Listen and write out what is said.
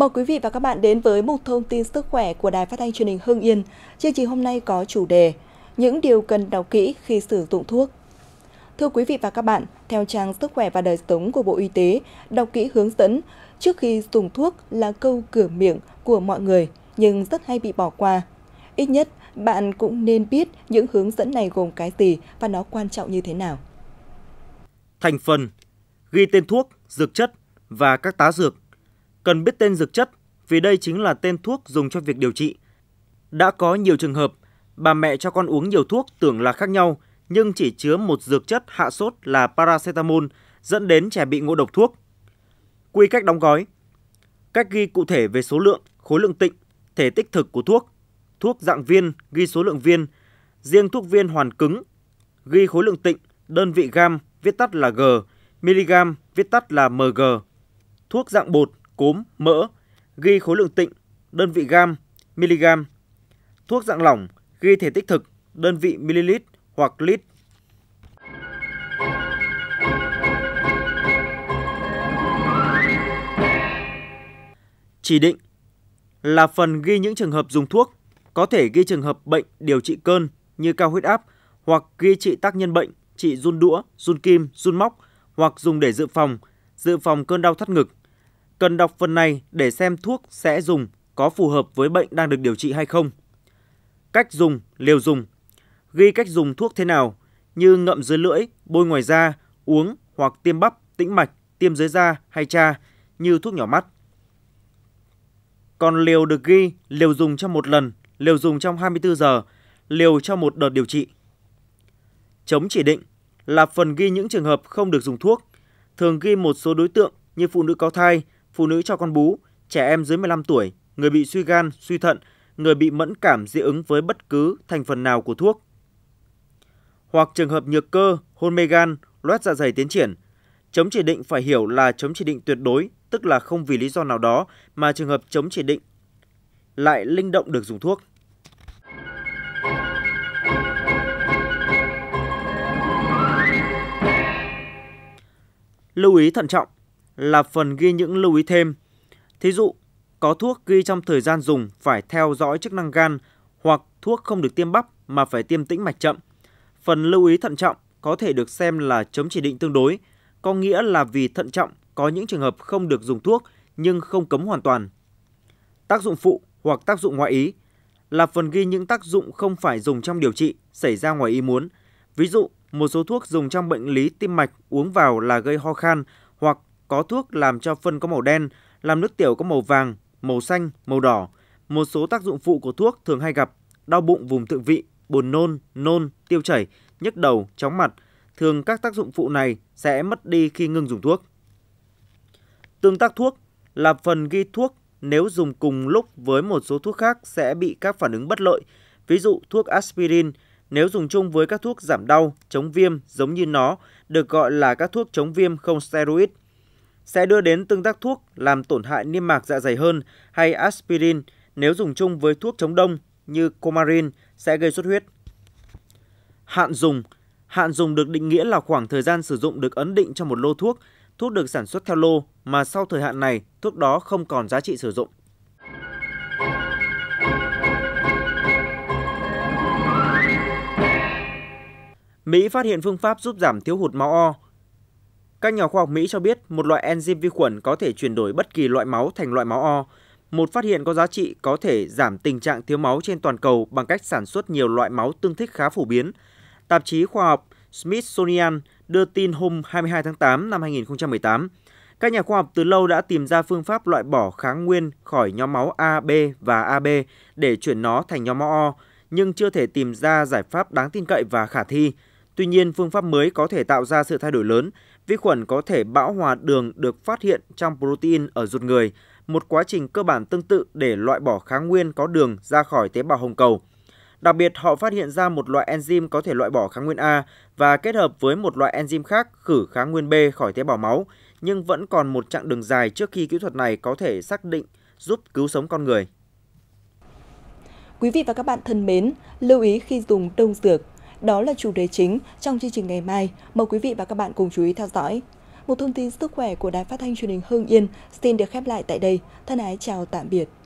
Mời quý vị và các bạn đến với một thông tin sức khỏe của Đài Phát thanh Truyền hình Hưng Yên. Chương trình hôm nay có chủ đề Những điều cần đọc kỹ khi sử dụng thuốc. Thưa quý vị và các bạn, theo trang Sức khỏe và đời sống của Bộ Y tế, đọc kỹ hướng dẫn trước khi dùng thuốc là câu cửa miệng của mọi người nhưng rất hay bị bỏ qua. Ít nhất bạn cũng nên biết những hướng dẫn này gồm cái gì và nó quan trọng như thế nào. Thành phần, ghi tên thuốc, dược chất và các tá dược Cần biết tên dược chất vì đây chính là tên thuốc dùng cho việc điều trị. Đã có nhiều trường hợp, bà mẹ cho con uống nhiều thuốc tưởng là khác nhau nhưng chỉ chứa một dược chất hạ sốt là paracetamol dẫn đến trẻ bị ngộ độc thuốc. Quy cách đóng gói Cách ghi cụ thể về số lượng, khối lượng tịnh, thể tích thực của thuốc, thuốc dạng viên ghi số lượng viên, riêng thuốc viên hoàn cứng ghi khối lượng tịnh, đơn vị gam viết tắt là G, miligam viết tắt là mg. Thuốc dạng bột cốm, mỡ, ghi khối lượng tịnh, đơn vị gam, mg. Thuốc dạng lỏng ghi thể tích thực, đơn vị ml hoặc lít. Chỉ định là phần ghi những trường hợp dùng thuốc, có thể ghi trường hợp bệnh điều trị cơn như cao huyết áp hoặc ghi trị tác nhân bệnh, trị run đũa, run kim, run móc hoặc dùng để dự phòng, dự phòng cơn đau thắt ngực, Cần đọc phần này để xem thuốc sẽ dùng có phù hợp với bệnh đang được điều trị hay không. Cách dùng, liều dùng. Ghi cách dùng thuốc thế nào, như ngậm dưới lưỡi, bôi ngoài da, uống hoặc tiêm bắp, tĩnh mạch, tiêm dưới da hay tra như thuốc nhỏ mắt. Còn liều được ghi liều dùng trong một lần, liều dùng trong 24 giờ, liều cho một đợt điều trị. Chống chỉ định là phần ghi những trường hợp không được dùng thuốc, thường ghi một số đối tượng như phụ nữ có thai, phụ nữ cho con bú, trẻ em dưới 15 tuổi, người bị suy gan, suy thận, người bị mẫn cảm dị ứng với bất cứ thành phần nào của thuốc. Hoặc trường hợp nhược cơ, hôn mê gan, loét dạ dày tiến triển. Chống chỉ định phải hiểu là chống chỉ định tuyệt đối, tức là không vì lý do nào đó mà trường hợp chống chỉ định lại linh động được dùng thuốc. Lưu ý thận trọng, là phần ghi những lưu ý thêm. Thí dụ, có thuốc ghi trong thời gian dùng phải theo dõi chức năng gan hoặc thuốc không được tiêm bắp mà phải tiêm tĩnh mạch chậm. Phần lưu ý thận trọng có thể được xem là chống chỉ định tương đối, có nghĩa là vì thận trọng có những trường hợp không được dùng thuốc nhưng không cấm hoàn toàn. Tác dụng phụ hoặc tác dụng ngoại ý là phần ghi những tác dụng không phải dùng trong điều trị xảy ra ngoài ý muốn. Ví dụ, một số thuốc dùng trong bệnh lý tim mạch uống vào là gây ho khan có thuốc làm cho phân có màu đen, làm nước tiểu có màu vàng, màu xanh, màu đỏ. Một số tác dụng phụ của thuốc thường hay gặp đau bụng vùng thượng vị, buồn nôn, nôn, tiêu chảy, nhức đầu, chóng mặt. Thường các tác dụng phụ này sẽ mất đi khi ngưng dùng thuốc. Tương tác thuốc là phần ghi thuốc nếu dùng cùng lúc với một số thuốc khác sẽ bị các phản ứng bất lợi, ví dụ thuốc aspirin nếu dùng chung với các thuốc giảm đau, chống viêm giống như nó được gọi là các thuốc chống viêm không steroid sẽ đưa đến tương tác thuốc làm tổn hại niêm mạc dạ dày hơn hay aspirin nếu dùng chung với thuốc chống đông như Comarin sẽ gây xuất huyết. Hạn dùng Hạn dùng được định nghĩa là khoảng thời gian sử dụng được ấn định cho một lô thuốc, thuốc được sản xuất theo lô mà sau thời hạn này thuốc đó không còn giá trị sử dụng. Mỹ phát hiện phương pháp giúp giảm thiếu hụt máu O các nhà khoa học Mỹ cho biết một loại enzyme vi khuẩn có thể chuyển đổi bất kỳ loại máu thành loại máu O, một phát hiện có giá trị có thể giảm tình trạng thiếu máu trên toàn cầu bằng cách sản xuất nhiều loại máu tương thích khá phổ biến. Tạp chí khoa học Smithsonian đưa tin hôm 22 tháng 8 năm 2018. Các nhà khoa học từ lâu đã tìm ra phương pháp loại bỏ kháng nguyên khỏi nhóm máu AB và AB để chuyển nó thành nhóm máu O, nhưng chưa thể tìm ra giải pháp đáng tin cậy và khả thi. Tuy nhiên, phương pháp mới có thể tạo ra sự thay đổi lớn. Vi khuẩn có thể bão hòa đường được phát hiện trong protein ở ruột người, một quá trình cơ bản tương tự để loại bỏ kháng nguyên có đường ra khỏi tế bào hồng cầu. Đặc biệt, họ phát hiện ra một loại enzyme có thể loại bỏ kháng nguyên A và kết hợp với một loại enzyme khác khử kháng nguyên B khỏi tế bào máu, nhưng vẫn còn một chặng đường dài trước khi kỹ thuật này có thể xác định giúp cứu sống con người. Quý vị và các bạn thân mến, lưu ý khi dùng đông dược, đó là chủ đề chính trong chương trình ngày mai. Mời quý vị và các bạn cùng chú ý theo dõi. Một thông tin sức khỏe của Đài Phát thanh truyền hình Hương Yên xin được khép lại tại đây. Thân ái chào tạm biệt.